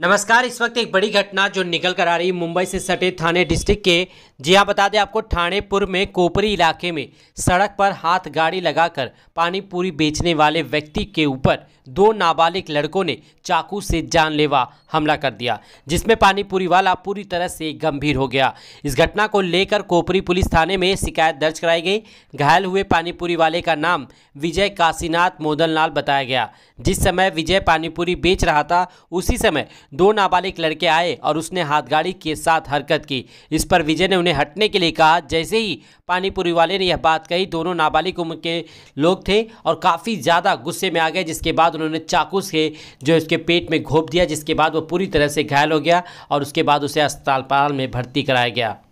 नमस्कार इस वक्त एक बड़ी घटना जो निकल कर आ रही मुंबई से सटे थाने डिस्ट्रिक्ट के जी हाँ बता दें आपको थानेपुर में कोपरी इलाके में सड़क पर हाथ गाड़ी लगाकर पानी पूरी बेचने वाले व्यक्ति के ऊपर दो नाबालिग लड़कों ने चाकू से जानलेवा हमला कर दिया जिसमें पानी पूरी वाला पूरी तरह से गंभीर हो गया इस घटना को लेकर कोपरी पुलिस थाने में शिकायत दर्ज कराई गई घायल हुए पानीपुरी वाले का नाम विजय काशीनाथ मोदनलाल बताया गया जिस समय विजय पानीपुरी बेच रहा था उसी समय दो नाबालिग लड़के आए और उसने हाथगाड़ी के साथ हरकत की इस पर विजय ने उन्हें हटने के लिए कहा जैसे ही पानीपुरी वाले ने यह बात कही दोनों नाबालिग उम्र के लोग थे और काफ़ी ज़्यादा गुस्से में आ गए जिसके बाद उन्होंने चाकू से जो उसके पेट में घोप दिया जिसके बाद वो पूरी तरह से घायल हो गया और उसके बाद उसे अस्पताल में भर्ती कराया गया